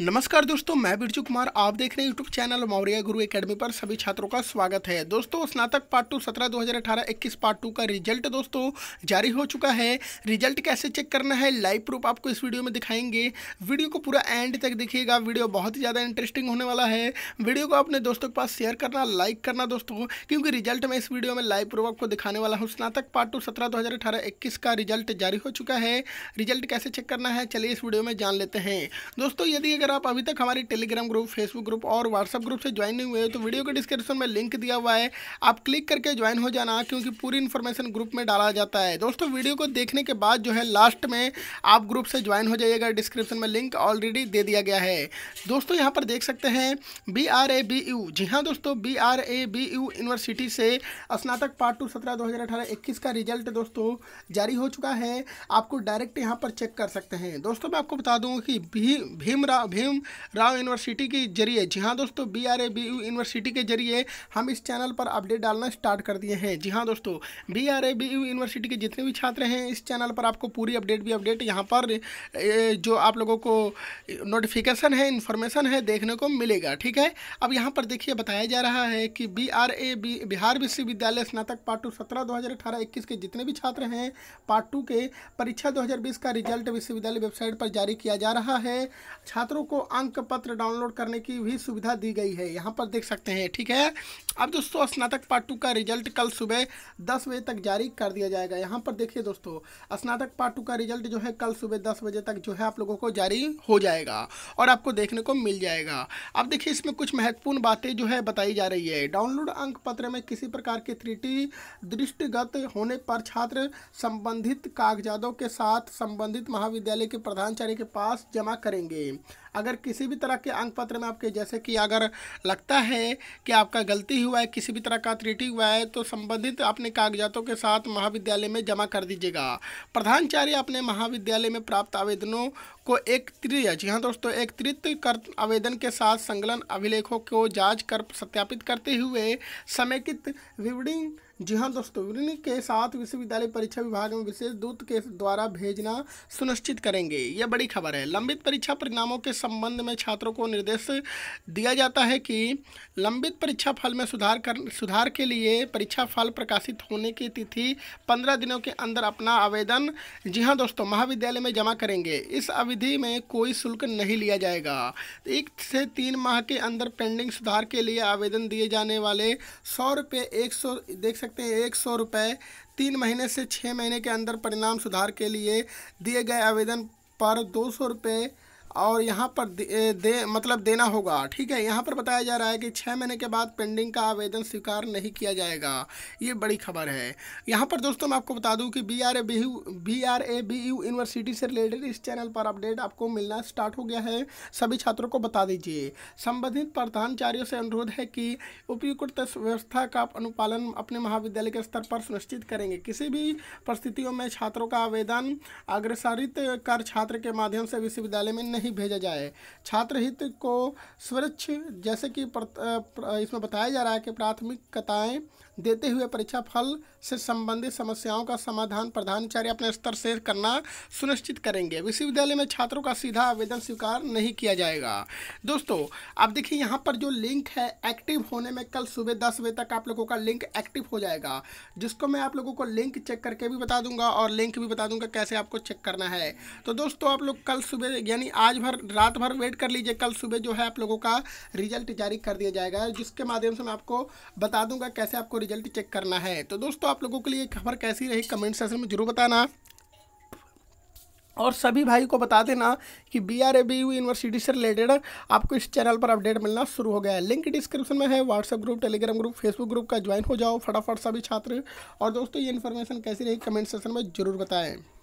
नमस्कार दोस्तों मैं बिरजू कुमार आप देख रहे हैं यूट्यूब चैनल मौर्य गुरु एकेडमी पर सभी छात्रों का स्वागत है दोस्तों स्नातक पार्ट टू सत्रह दो हज़ार अठारह इक्कीस पार्ट टू का रिजल्ट दोस्तों जारी हो चुका है रिजल्ट कैसे चेक करना है लाइव प्रूफ आपको इस वीडियो में दिखाएंगे वीडियो को पूरा एंड तक देखिएगा वीडियो बहुत ही ज़्यादा इंटरेस्टिंग होने वाला है वीडियो को अपने दोस्तों के पास शेयर करना लाइक करना दोस्तों क्योंकि रिजल्ट में इस वीडियो में लाइव प्रूफ आपको दिखाने वाला हूँ स्नातक पार्ट टू सत्रह दो हज़ार अठारह इक्कीस का रिजल्ट जारी हो चुका है रिजल्ट कैसे चेक करना है चलिए इस वीडियो में जान लेते हैं दोस्तों यदि अगर अगर आप अभी तक हमारी टेलीग्राम ग्रुप फेसबुक ग्रुप और व्हाट्सअप ग्रुप से ज्वाइन नहीं हुए हैं तो वीडियो के डिस्क्रिप्शन में लिंक दिया हुआ है आप क्लिक करके ज्वाइन हो जाना क्योंकि पूरी इन्फॉर्मेशन ग्रुप में डाला जाता है दोस्तों वीडियो को देखने के बाद जो है लास्ट में आप ग्रुप से ज्वाइन हो जाइएगा डिस्क्रिप्शन में लिंक ऑलरेडी दे दिया गया है दोस्तों यहाँ पर देख सकते हैं B R A B U जी हाँ दोस्तों B R A B U university से स्नातक पार्ट टू सत्रह दो हज़ार अठारह इक्कीस का रिजल्ट दोस्तों जारी हो चुका है आपको डायरेक्ट यहाँ पर चेक कर सकते हैं दोस्तों मैं आपको बता दूँ कि भी भीमराव भीम राव यूनिवर्सिटी के जरिए जी हाँ दोस्तों B R A B U university के जरिए हम इस चैनल पर अपडेट डालना स्टार्ट कर दिए हैं जी हाँ दोस्तों B R A B U university के जितने भी छात्र हैं इस चैनल पर आपको पूरी अपडेट भी अपडेट यहाँ पर जो आप लोगों को नोटिफिकेशन है इन्फॉर्मेशन है देखने को मिलेगा ठीक है अब यहाँ पर देखिए बताया जा रहा है कि B R A B Bihar विश्वविद्यालय स्नातक पार्ट टू सत्रह दो हज़ार अठारह इक्कीस के जितने भी छात्र हैं पार्ट टू के परीक्षा दो हज़ार बीस का रिजल्ट विश्वविद्यालय वेबसाइट पर जारी किया जा रहा है छात्रों को अंक पत्र डाउनलोड करने की भी सुविधा दी गई है यहाँ पर देख सकते हैं ठीक है अब दोस्तों स्नातक पार्ट टू का रिजल्ट कल सुबह दस बजे तक जारी कर दिया जाएगा यहाँ पर देखिए दोस्तों स्नातक पार्ट टू का रिजल्ट जो है कल सुबह दस बजे तक जो है आप लोगों को जारी हो जाएगा और आपको देखने को मिल जाएगा अब देखिए इसमें कुछ महत्वपूर्ण बातें जो है बताई जा रही है डाउनलोड अंक पत्र में किसी प्रकार के त्रिटि दृष्टिगत होने पर छात्र संबंधित कागजातों के साथ संबंधित महाविद्यालय के प्रधानचार्य के पास जमा करेंगे अगर किसी भी तरह के अंक पत्र में आपके जैसे कि अगर लगता है कि आपका गलती हुआ है किसी भी तरह का त्रुटि हुआ है तो संबंधित अपने कागजातों के साथ महाविद्यालय में जमा कर दीजिएगा प्रधानाचार्य अपने महाविद्यालय में प्राप्त आवेदनों को एक त्रिय जी हाँ दोस्तों एक त्रित कर आवेदन के साथ संकलन अभिलेखों को जांच कर सत्यापित करते हुए समेकित विवरिंग जी हाँ दोस्तों यूनिक के साथ विश्वविद्यालय परीक्षा विभाग में विशेष दूत के द्वारा भेजना सुनिश्चित करेंगे यह बड़ी खबर है लंबित परीक्षा परिणामों के संबंध में छात्रों को निर्देश दिया जाता है कि लंबित परीक्षा फल में सुधार कर सुधार के लिए परीक्षा फल प्रकाशित होने की तिथि पंद्रह दिनों के अंदर अपना आवेदन जी हाँ दोस्तों महाविद्यालय में जमा करेंगे इस अवधि में कोई शुल्क नहीं लिया जाएगा एक से तीन माह के अंदर पेंडिंग सुधार के लिए आवेदन दिए जाने वाले सौ रुपये एक सौ देख सकते हैं एक सौ रुपये तीन महीने से छः महीने के अंदर परिणाम सुधार के लिए दिए गए आवेदन पर दो सौ रुपये और यहाँ पर दे, दे मतलब देना होगा ठीक है यहाँ पर बताया जा रहा है कि छः महीने के बाद पेंडिंग का आवेदन स्वीकार नहीं किया जाएगा ये बड़ी खबर है यहाँ पर दोस्तों मैं आपको बता दूँ कि B R A B U B R A B U university से रिलेटेड इस चैनल पर अपडेट आपको मिलना स्टार्ट हो गया है सभी छात्रों को बता दीजिए संबंधित प्रधानचार्यों से अनुरोध है कि उपयुक्त व्यवस्था का अनुपालन अपने महाविद्यालय के स्तर पर सुनिश्चित करेंगे किसी भी परिस्थितियों में छात्रों का आवेदन अग्रसारित कर छात्र के माध्यम से विश्वविद्यालय में नहीं अधिक भेजा जाए छात्र हित को स्वच्छ जैसे कि इसमें बताया जा रहा है कि प्राथमिकताएँ देते हुए परीक्षा फल से संबंधित समस्याओं का समाधान प्रधानाचार्य अपने स्तर से करना सुनिश्चित करेंगे विश्वविद्यालय में छात्रों का सीधा आवेदन स्वीकार नहीं किया जाएगा दोस्तों आप देखिए यहाँ पर जो लिंक है एक्टिव होने में कल सुबह दस बजे तक आप लोगों का लिंक एक्टिव हो जाएगा जिसको मैं आप लोगों को लिंक चेक करके भी बता दूंगा और लिंक भी बता दूंगा कैसे आपको चेक करना है तो दोस्तों आप लोग कल सुबह यानी आज भर रात भर वेट कर लीजिए कल सुबह जो है आप लोगों का रिजल्ट जारी कर दिया जाएगा जिसके माध्यम से मैं आपको बता दूंगा कैसे आपको जल्दी चेक करना है तो दोस्तों आप लोगों के लिए खबर कैसी रही कमेंट सेक्शन में ज़रूर बताना और सभी भाई को बता देना कि B R A B U university से रिलेटेड आपको इस चैनल पर अपडेट मिलना शुरू हो गया है लिंक डिस्क्रिप्शन में है WhatsApp group Telegram group Facebook group का ज्वाइन हो जाओ फटाफट सभी छात्र और दोस्तों ये इन्फॉर्मेशन कैसी रही कमेंट सेक्शन में ज़रूर बताएं